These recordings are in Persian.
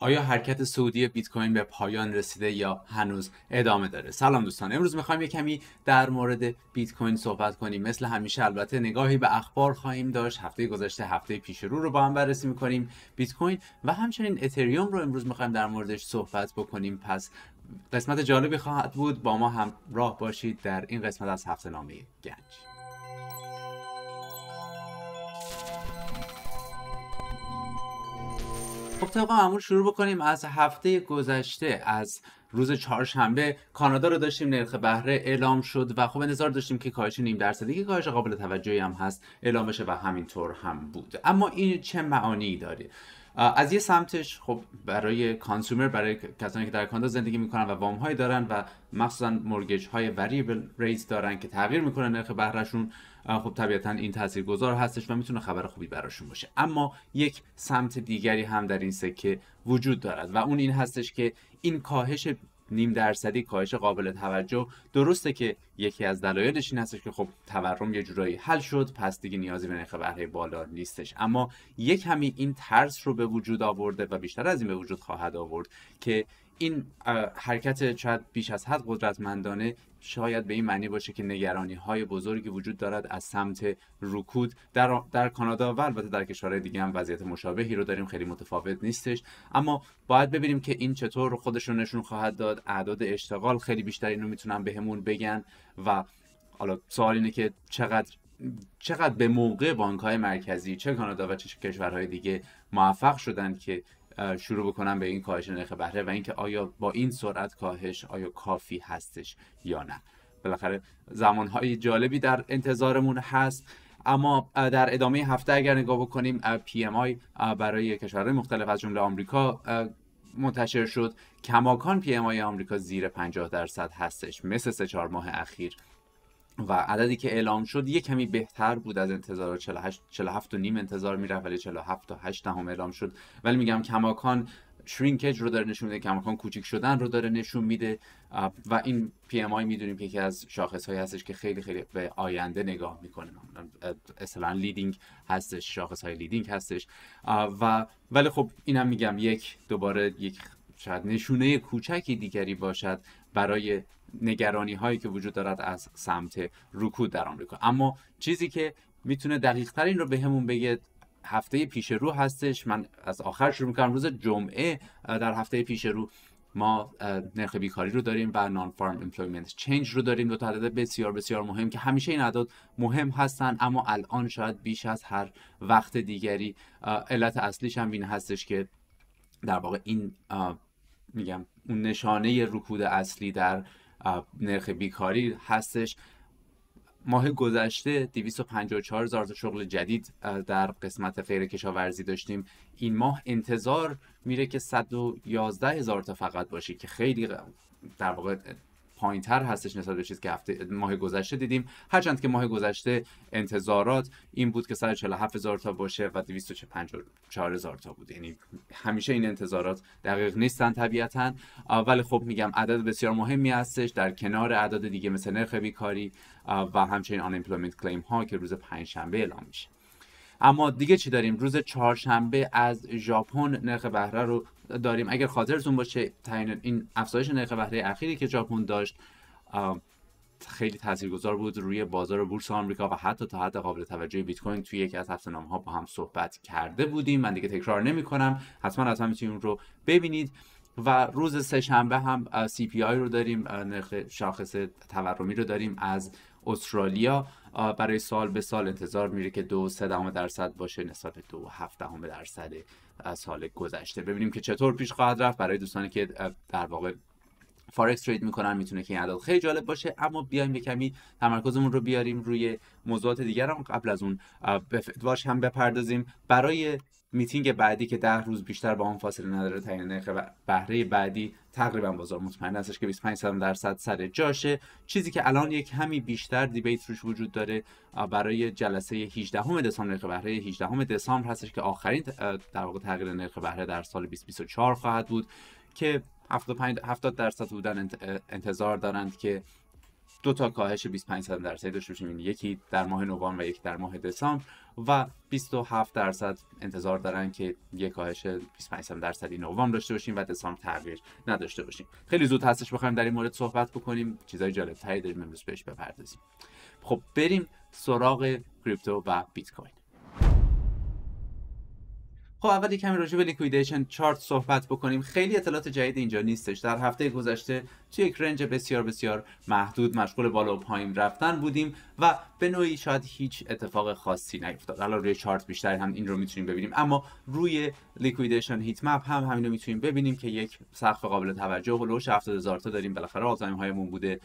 آیا حرکت سعودی بیت کوین به پایان رسیده یا هنوز ادامه داره سلام دوستان امروز میخوایم یه کمی در مورد بیت کوین صحبت کنیم مثل همیشه البته نگاهی به اخبار خواهیم داشت هفته گذشته هفته پیش رو رو با هم بررسی میکنیم بیت کوین و همچنین اتریوم رو امروز میخوایم در موردش صحبت بکنیم پس قسمت جالبی خواهد بود با ما همراه باشید در این قسمت از هفته نامه گنج خب طبق شروع بکنیم از هفته گذشته از روز چهارشنبه کانادا رو داشتیم نرخ بهره اعلام شد و خب انتظار داشتیم که کاهش نیم درصدی که کاهش قابل توجهی هم هست اعلام بشه و همینطور هم بود اما این چه معانی داره از یه سمتش خب برای کانسومر برای کسانی که در کانادا زندگی میکنن و وام های دارن و مخصوصا مورگج های وریبل ریز دارن که تغییر میکنن نرخ بهرهشون خب طبیعتا این تاثیر گذار هستش و میتونه خبر خوبی براشون باشه اما یک سمت دیگری هم در این سکه وجود دارد و اون این هستش که این کاهش نیم درصدی کاهش قابل توجه درسته که یکی از دلایلش این هستش که خب تورم یه جورایی حل شد پس دیگه نیازی به نرخ بهره بالا نیستش اما یک کمی این ترس رو به وجود آورده و بیشتر از این به وجود خواهد آورد که این حرکت شاید بیش از حد قدرتمندانه شاید به این معنی باشه که نگرانی های بزرگی وجود دارد از سمت رکود در, در کانادا و البته در کشورهای دیگه هم وضعیت مشابهی رو داریم خیلی متفاوت نیستش اما باید ببینیم که این چطور خودش رو نشون خواهد داد اعداد اشتغال خیلی بیشتر اینو میتونن بهمون بگن و حالا سوال اینه که چقدر چقدر به موقع بانک های مرکزی چه کانادا و چه کشورهای دیگه موفق شدن که شروع بکنم به این کاهش نرخ بهره و اینکه آیا با این سرعت کاهش آیا کافی هستش یا نه بالاخره زمانهای جالبی در انتظارمون هست اما در ادامه هفته اگر نگاه بکنیم پی برای کشورهای مختلف از جمله آمریکا منتشر شد کماکان پی آمریکا زیر 50 درصد هستش مثل سه چهار ماه اخیر و عددی که اعلام شد یه کمی بهتر بود از انتظار 48 47 و نیم انتظار میرفت ولی 47 تا 8 هم اعلام شد ولی میگم کماکان شرینکج رو داره نشون میده کماکان کوچیک شدن رو داره نشون میده و این پی ام آی میدونیم که یکی از شاخص هایی هستش که خیلی خیلی به آینده نگاه میکنه اصلا لیدینگ هستش شاخص های لیدینگ هستش و ولی خب اینم میگم یک دوباره یک شاید نشونه کوچکی دیگری باشد برای نگرانی هایی که وجود دارد از سمت رکود در آمریکا اما چیزی که میتونه دقیق ترین این رو به بگه هفته پیش رو هستش من از آخر شروع میکنم روز جمعه در هفته پیش رو ما نرخ بیکاری رو داریم و نان فارم امپلویمنت چنج رو داریم دو تا بسیار بسیار مهم که همیشه این اعداد مهم هستن اما الان شاید بیش از هر وقت دیگری علت اصلیش هم این هستش که در واقع این میگم اون نشانه رکود اصلی در نرخ بیکاری هستش ماه گذشته 254 هزار تا شغل جدید در قسمت غیر کشاورزی داشتیم این ماه انتظار میره که 111 هزار تا فقط باشه که خیلی در واقع پایین تر هستش نسبت به چیزی که ماه گذشته دیدیم هرچند که ماه گذشته انتظارات این بود که 147,000 هزار تا باشه و 254 هزار تا بود یعنی همیشه این انتظارات دقیق نیستن طبیعتا ولی خب میگم عدد بسیار مهمی هستش در کنار اعداد دیگه مثل نرخ بیکاری و همچنین آن کلیم ها که روز شنبه اعلام میشه اما دیگه چی داریم روز چهارشنبه از ژاپن نرخ بهره رو داریم اگر خاطرتون باشه تعیین این افزایش نرخ بهره اخیری که ژاپن داشت خیلی تاثیرگذار بود روی بازار بورس آمریکا و حتی تا حد قابل توجه بیت کوین توی یکی از هفته ها با هم صحبت کرده بودیم من دیگه تکرار نمی کنم حتما حتما میتونیم رو ببینید و روز سه شنبه هم سی پی آی رو داریم نرخ شاخص تورمی رو داریم از استرالیا برای سال به سال انتظار میره که دو سه درصد باشه نسبت دو هفت دهم درصد سال گذشته ببینیم که چطور پیش خواهد رفت برای دوستانی که در واقع فارکس ترید میکنن میتونه که این عدد خیلی جالب باشه اما بیایم یه کمی تمرکزمون رو بیاریم روی موضوعات دیگر هم قبل از اون به هم بپردازیم برای میتینگ بعدی که ده روز بیشتر با آن فاصله نداره تا نرخ بهره بعدی تقریبا بازار مطمئن هستش که 25 درصد سر جاشه چیزی که الان یک همی بیشتر دیبیت روش وجود داره برای جلسه 18 دسامبر نرخ بهره 18 دسامبر هستش که آخرین در واقع تغییر نرخ بهره در سال 2024 خواهد بود که 75 70 درصد بودن انتظار دارند که دو تا کاهش 25 درصدی داشته باشیم یعنی یکی در ماه نوامبر و یک در ماه دسامبر و 27 درصد انتظار دارن که یک کاهش 25 درصدی نوامبر داشته باشیم و دسامبر تغییر نداشته باشیم خیلی زود هستش بخوایم در این مورد صحبت بکنیم چیزای جالب تری داریم امروز بهش بپردازیم خب بریم سراغ کریپتو و بیت کوین خب اول یکم کمی راجع به لیکویدیشن چارت صحبت بکنیم خیلی اطلاعات جدید اینجا نیستش در هفته گذشته توی یک رنج بسیار بسیار محدود مشغول بالا و پایین رفتن بودیم و به نوعی شاید هیچ اتفاق خاصی نیفتاد حالا روی چارت بیشتر هم این رو میتونیم ببینیم اما روی لیکویدیشن هیت هم همین رو میتونیم ببینیم که یک سقف قابل توجه و لوش 70000 تا داریم بالاخره هایمون بوده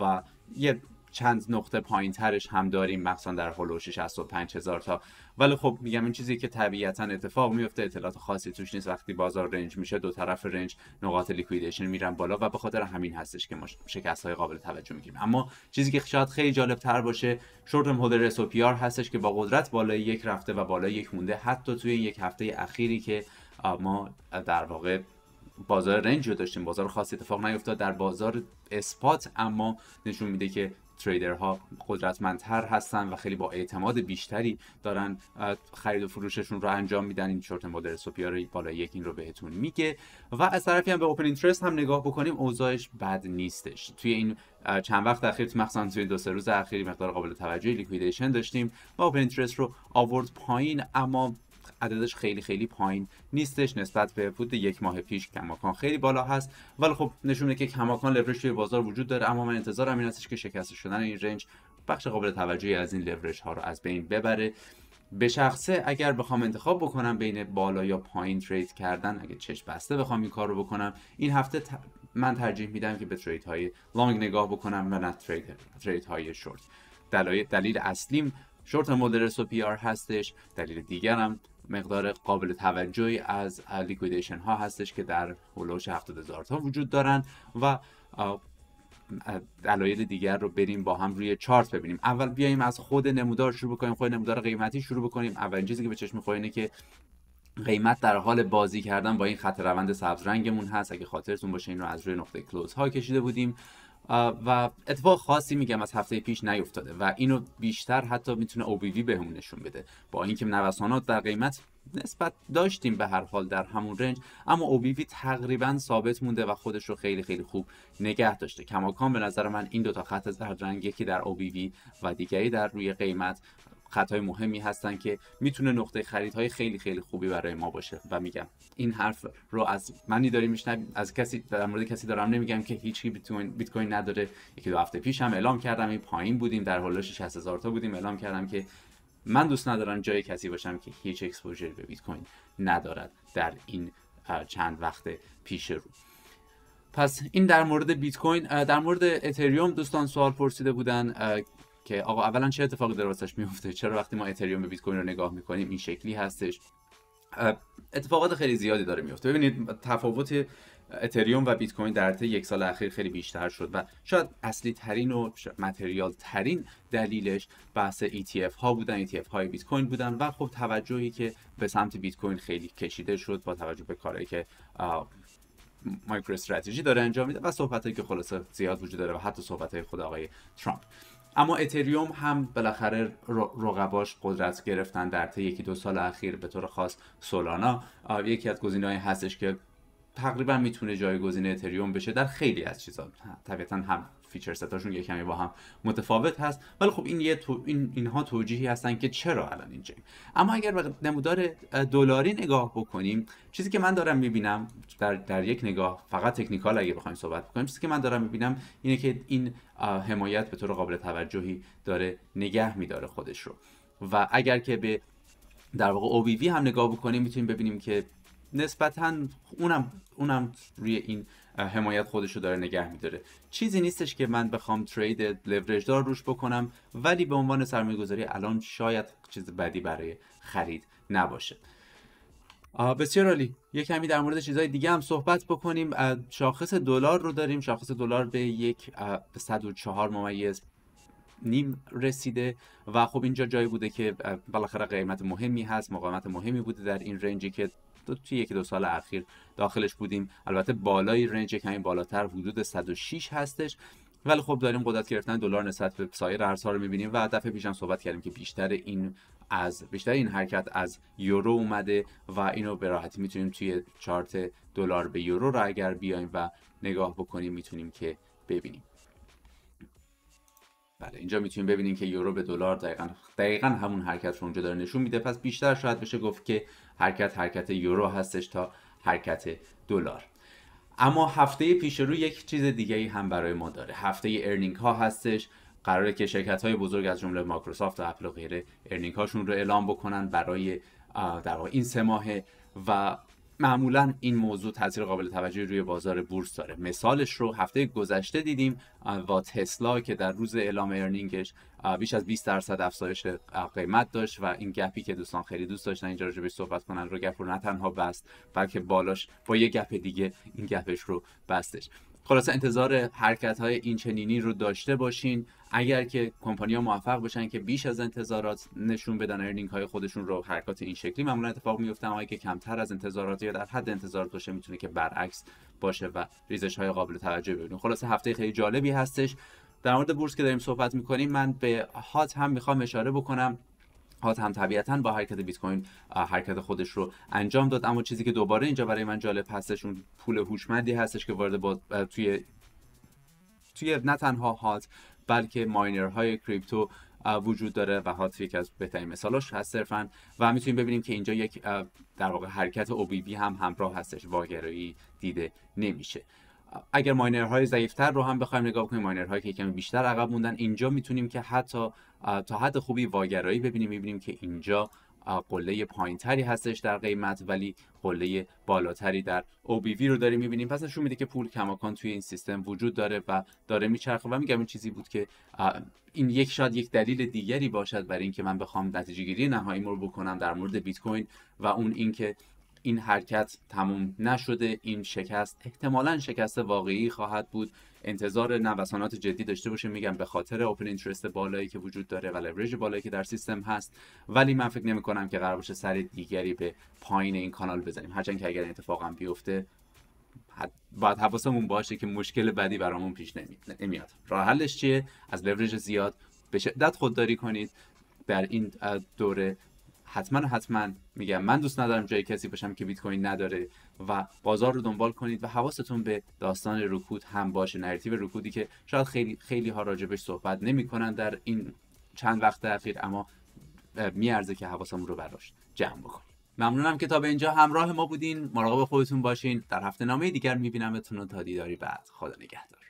و یه چند نقطه پایین ترش هم داریم مخصوصا در هلوش 65 هزار تا ولی خب میگم این چیزی که طبیعتا اتفاق میفته اطلاعات خاصی توش نیست وقتی بازار رنج میشه دو طرف رنج نقاط لیکویدیشن میرن بالا و به خاطر همین هستش که ما شکست های قابل توجه میگیریم اما چیزی که شاید خیلی جالب تر باشه شورت هم هولدر اس پیار هستش که با قدرت بالای یک رفته و بالای یک مونده حتی توی یک هفته اخیری که ما در واقع بازار رنج رو داشتیم بازار خاصی اتفاق نیفتاد در بازار اسپات اما نشون میده که تریدرها قدرتمندتر هستن و خیلی با اعتماد بیشتری دارن خرید و فروششون رو انجام میدن این شورت مدل سوپیار بالا یک این رو بهتون میگه و از طرفی هم به اوپن اینترست هم نگاه بکنیم اوضاعش بد نیستش توی این چند وقت اخیر مخصوصا توی دو سه روز اخیر مقدار قابل توجهی لیکویدیشن داشتیم و اوپن اینترست رو آورد پایین اما عددش خیلی خیلی پایین نیستش نسبت به بود یک ماه پیش کماکان خیلی بالا هست ولی خب نشون که کماکان لورج توی بازار وجود داره اما من انتظارم این هستش که شکست شدن این رنج بخش قابل توجهی از این لورج ها رو از بین ببره به شخصه اگر بخوام انتخاب بکنم بین بالا یا پایین ترید کردن اگه چش بسته بخوام این کار رو بکنم این هفته من ترجیح میدم که به ترید های لانگ نگاه بکنم و نه ترید, ترید های شورت دلایل دلیل اصلیم شورت مدرس و پی آر هستش دلیل دیگرم مقدار قابل توجهی از لیکویدیشن ها هستش که در هلوش 70000 تا وجود دارن و دلایل دیگر رو بریم با هم روی چارت ببینیم اول بیایم از خود نمودار شروع کنیم خود نمودار قیمتی شروع بکنیم اولین چیزی که به چشم میخوره اینه که قیمت در حال بازی کردن با این خط روند سبز رنگمون هست اگه خاطرتون باشه این رو از روی نقطه کلوز ها کشیده بودیم و اتفاق خاصی میگم از هفته پیش نیفتاده و اینو بیشتر حتی میتونه اوبیوی بهمون نشون بده با اینکه نوسانات در قیمت نسبت داشتیم به هر حال در همون رنج اما اوبیوی تقریبا ثابت مونده و خودش رو خیلی خیلی خوب نگه داشته کماکان به نظر من این دوتا خط در رنگ یکی در اوبیوی و دیگری در روی قیمت خطای مهمی هستن که میتونه نقطه خریدهای خیلی خیلی خوبی برای ما باشه و میگم این حرف رو از منی داری از کسی در مورد کسی دارم نمیگم که هیچی بیت کوین نداره یکی دو هفته پیش هم اعلام کردم این پایین بودیم در حالش 60000 تا بودیم اعلام کردم که من دوست ندارم جای کسی باشم که هیچ اکسپوژر به بیت کوین ندارد در این چند وقت پیش رو پس این در مورد بیت کوین در مورد اتریوم دوستان سوال پرسیده بودن که آقا اولا چه اتفاقی داره واسش میفته چرا وقتی ما اتریوم به بیت کوین رو نگاه میکنیم این شکلی هستش اتفاقات خیلی زیادی داره میفته ببینید تفاوت اتریوم و بیت کوین در طی یک سال اخیر خیلی بیشتر شد و شاید اصلی ترین و متریال ترین دلیلش بحث ETF ها بودن ETF های بیت کوین بودن و خب توجهی که به سمت بیت کوین خیلی کشیده شد با توجه به کاری که مایکرو استراتژی داره انجام میده و صحبت هایی که خلاصه زیاد وجود داره و حتی صحبت های خود آقای ترامپ اما اتریوم هم بالاخره رقباش قدرت گرفتن در طی یکی دو سال اخیر به طور خاص سولانا یکی از گزینه‌های هستش که تقریبا میتونه جایگزین اتریوم بشه در خیلی از چیزا طبیعتا هم فیچر ستاشون یه کمی با هم متفاوت هست ولی خب این یه تو... اینها توجیهی هستن که چرا الان اینجا اما اگر به نمودار دلاری نگاه بکنیم چیزی که من دارم میبینم در, در یک نگاه فقط تکنیکال اگه بخوایم صحبت بکنیم چیزی که من دارم میبینم اینه که این حمایت به طور قابل توجهی داره نگه میداره خودش رو و اگر که به در واقع OBV هم نگاه بکنیم میتونیم ببینیم که نسبتا اونم اونم روی این حمایت خودش رو داره نگه میداره چیزی نیستش که من بخوام ترید لورج دار روش بکنم ولی به عنوان سرمایه گذاری الان شاید چیز بدی برای خرید نباشه بسیار عالی یه کمی در مورد چیزهای دیگه هم صحبت بکنیم شاخص دلار رو داریم شاخص دلار به یک 104 ممیز نیم رسیده و خب اینجا جایی بوده که بالاخره قیمت مهمی هست مقاومت مهمی بوده در این رنجی که توی توی یکی دو سال اخیر داخلش بودیم البته بالای رنج کمی بالاتر حدود 106 هستش ولی خب داریم قدرت گرفتن دلار نسبت به سایر ارزها رو میبینیم و دفعه پیشم صحبت کردیم که بیشتر این از بیشتر این حرکت از یورو اومده و اینو به راحتی میتونیم توی چارت دلار به یورو را اگر بیایم و نگاه بکنیم میتونیم که ببینیم بله اینجا میتونیم ببینیم که یورو به دلار دقیقا, دقیقا همون حرکت رو اونجا داره نشون میده پس بیشتر شاید بشه گفت که حرکت حرکت یورو هستش تا حرکت دلار اما هفته پیش رو یک چیز دیگه ای هم برای ما داره هفته ارنینگ ها هستش قراره که شرکت های بزرگ از جمله مایکروسافت و اپل و غیره ارنینگ هاشون رو اعلام بکنن برای در این سه ماهه و معمولا این موضوع تاثیر قابل توجهی روی بازار بورس داره مثالش رو هفته گذشته دیدیم با تسلا که در روز اعلام ارنینگش بیش از 20 درصد افزایش قیمت داشت و این گپی که دوستان خیلی دوست داشتن اینجا راجبش صحبت کنن رو گپ رو نه تنها بست بلکه بالاش با یه گپ دیگه این گپش رو بستش خلاصه انتظار حرکت های این چنینی رو داشته باشین اگر که کمپانی ها موفق بشن که بیش از انتظارات نشون بدن ارنینگ های خودشون رو حرکات این شکلی معمولا اتفاق میفته اما که کمتر از انتظارات یا در حد انتظارات باشه میتونه که برعکس باشه و ریزش های قابل توجه ببینیم خلاصه هفته خیلی جالبی هستش در مورد بورس که داریم صحبت میکنیم من به هات هم میخوام اشاره بکنم هات هم طبیعتا با حرکت بیت کوین حرکت خودش رو انجام داد اما چیزی که دوباره اینجا برای من جالب هستش اون پول هوشمندی هستش که وارد با... توی توی نه تنها هات بلکه های کریپتو وجود داره و هات یک از بهترین مثالاش هست صرفا و میتونیم ببینیم که اینجا یک در واقع حرکت اوبیبی هم همراه هستش واگرایی دیده نمیشه اگر ماینرهای ضعیفتر رو هم بخوایم نگاه کنیم ماینرهایی که کمی بیشتر عقب موندن اینجا میتونیم که حتی تا حد خوبی واگرایی ببینیم میبینیم که اینجا قله پایینتری هستش در قیمت ولی قله بالاتری در OBV رو داریم میبینیم پس نشون میده که پول کماکان توی این سیستم وجود داره و داره میچرخه و میگم این چیزی بود که این یک شاید یک دلیل دیگری باشد برای اینکه من بخوام نتیجه گیری نهایی رو بکنم در مورد بیت کوین و اون اینکه این حرکت تموم نشده این شکست احتمالا شکست واقعی خواهد بود انتظار نوسانات جدی داشته باشه، میگم به خاطر اوپن اینترست بالایی که وجود داره و لورج بالایی که در سیستم هست ولی من فکر نمی که قرار باشه سر دیگری به پایین این کانال بزنیم هرچند که اگر اتفاقا بیفته باید حواسمون باشه که مشکل بدی برامون پیش نمیاد راه حلش چیه از لورج زیاد به شدت خودداری کنید در این دوره حتما حتما میگم من دوست ندارم جای کسی باشم که بیت کوین نداره و بازار رو دنبال کنید و حواستون به داستان رکود هم باشه نراتیو رکودی که شاید خیلی خیلی ها راجبش صحبت نمیکنن در این چند وقت اخیر اما میارزه که حواسمون رو براش جمع بکنیم ممنونم که تا به اینجا همراه ما بودین مراقب خودتون باشین در هفته نامه دیگر میبینمتون تا دیداری بعد خدا نگهدار